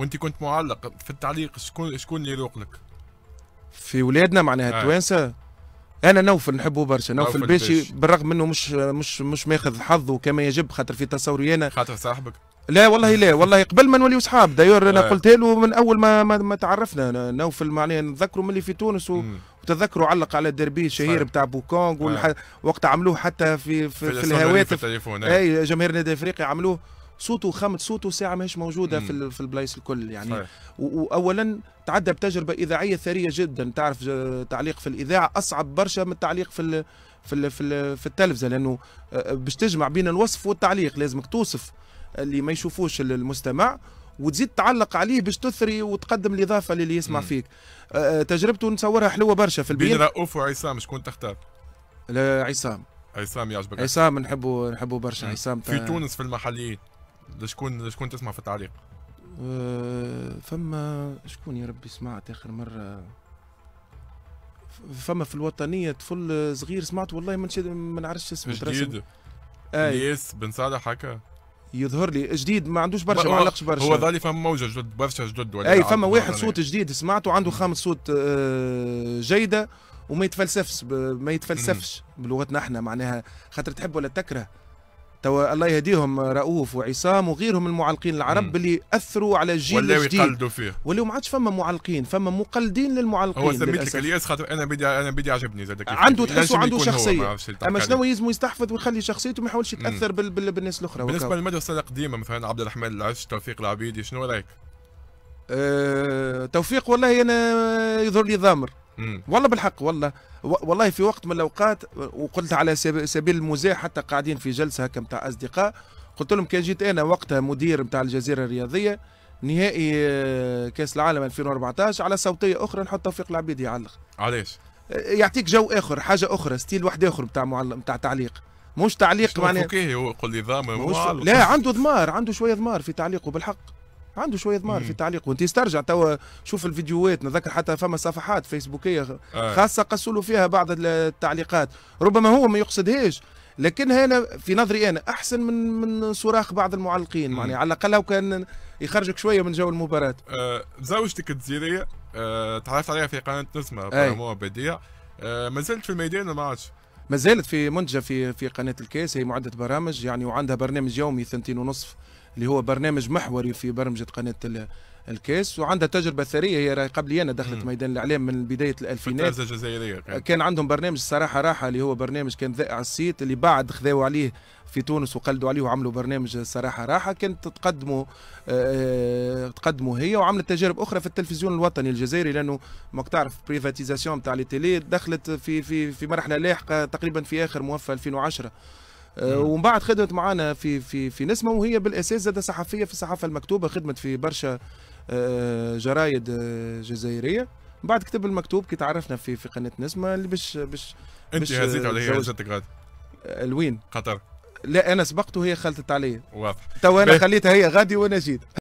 وانت كنت معلق في التعليق شكون شكون اللي يروق لك؟ في ولادنا معناها التوانسه آه. انا نوفل نحبه برشا نوفل, الباشي بالرغم منه مش مش مش ماخذ حظه كما يجب خاطر في تصوري انا خاطر صاحبك لا والله لا والله قبل ما نوليو صحاب دايور انا آه. قلتها له من اول ما ما, ما تعرفنا نوفل معناها نتذكره ملي في تونس و... وتذكروا علق على الدربي الشهير بتاع بوكونغ آه. والح... آه. وقت عملوه حتى في في, في, في الهواتف في التليفون آه. اي جماهير نادي افريقيا عملوه صوته وخامه صوته ساعه ماهيش موجوده مم. في في البلايص الكل يعني صحيح. واولا تعدى بتجربه اذاعيه ثريه جدا تعرف آه، تعليق في الاذاعه اصعب برشا من التعليق في في في, في التلفزه لانه آه، آه، باش تجمع بين الوصف والتعليق لازمك توصف اللي ما يشوفوش المستمع وتزيد تعلق عليه باش تثري وتقدم الاضافه للي يسمع مم. فيك تجربته نصورها حلوه برشا في البيت بين رؤوف وعصام شكون تختار؟ عصام عصام يعجبك عصام نحبه نحبه برشا عصام في تونس في المحليين لشكون لشكون تسمع في التعليق؟ أه فما شكون يا ربي سمعت اخر مره فما في الوطنيه طفل صغير سمعت والله من شد ما نعرفش اسمه جديد الياس بن صالح هكا يظهر لي جديد ما عندوش برشا ما آه، علقش برشا هو ظالي فما موجه جدد برشا جدد ولا اي فما واحد صوت جديد سمعته عنده خامس صوت آه، جيده وما يتفلسفش ما يتفلسفش بلغتنا احنا معناها خاطر تحب ولا تكره توا الله يهديهم رؤوف وعصام وغيرهم المعلقين العرب مم. اللي اثروا على الجيل الجديد ولاو يقلدوا فيه ولاو ما عادش فما معلقين فما مقلدين للمعلقين هو سميت لك الياس خاطر انا بدي انا بدي عجبني زاد عنده تحس عنده شخصيه اما شنو يزمو يستحفظ ويخلي شخصيته ما يحاولش يتاثر بال... بال... بالناس الاخرى بالنسبه للمدرسه القديمه مثلا عبد الرحمن العش توفيق العبيدي شنو رايك؟ أه... توفيق والله انا يظهر لي ضامر مم. والله بالحق والله والله في وقت من الاوقات وقلت على سبيل المزاح حتى قاعدين في جلسه هكا نتاع اصدقاء قلت لهم كان جيت انا وقتها مدير نتاع الجزيره الرياضيه نهائي آه، كاس العالم 2014 على صوتيه اخرى نحط توفيق العبيد يعلق علاش آه، يعطيك جو اخر حاجه اخرى ستيل واحد اخر نتاع معلم نتاع تعليق مش تعليق معناه فكاهي هو يقول لي ضامن لا عنده ضمار عنده شويه ضمار في تعليقه بالحق عنده شويه ضمار في التعليق وانت استرجع توا شوف الفيديوهات نذكر حتى فما صفحات فيسبوكيه آه. خاصه قسلوا له فيها بعض التعليقات ربما هو ما يقصدهاش لكن هنا في نظري انا احسن من من صراخ بعض المعلقين يعني على الاقل لو كان يخرجك شويه من جو المباراه أه زوجتك الجزيريه أه تعرفت عليها في قناه نسمه مو بديع أه ما زلت في الميدان ولا ما عادش؟ ما زالت في منتجه في في قناه الكاس هي معده برامج يعني وعندها برنامج يومي ثنتين ونصف اللي هو برنامج محوري في برمجه قناه الكاس وعندها تجربه ثريه هي راهي قبلي انا دخلت ميدان الاعلام من بدايه الالفينات الجزائريه كان. عندهم برنامج الصراحه راحه اللي هو برنامج كان ذائع الصيت اللي بعد خذاو عليه في تونس وقلدوا عليه وعملوا برنامج صراحه راحه كانت تقدموا آه،, أه تقدموا هي وعملت تجارب اخرى في التلفزيون الوطني الجزائري لانه ماك تعرف بريفاتيزاسيون تاع لي تيلي دخلت في في في مرحله لاحقه تقريبا في اخر موفى 2010 آه، ومن بعد خدمت معانا في في في نسمه وهي بالاساس زاده صحفيه في الصحافه المكتوبه خدمت في برشا آه، جرايد آه، جزائريه من بعد كتب المكتوب كي تعرفنا في في قناه نسمه اللي باش باش انت هزيت عليها هزتك غادي الوين قطر لا انا سبقت وهي خلطت عليا واضح تو انا خليتها هي غادي وانا جيت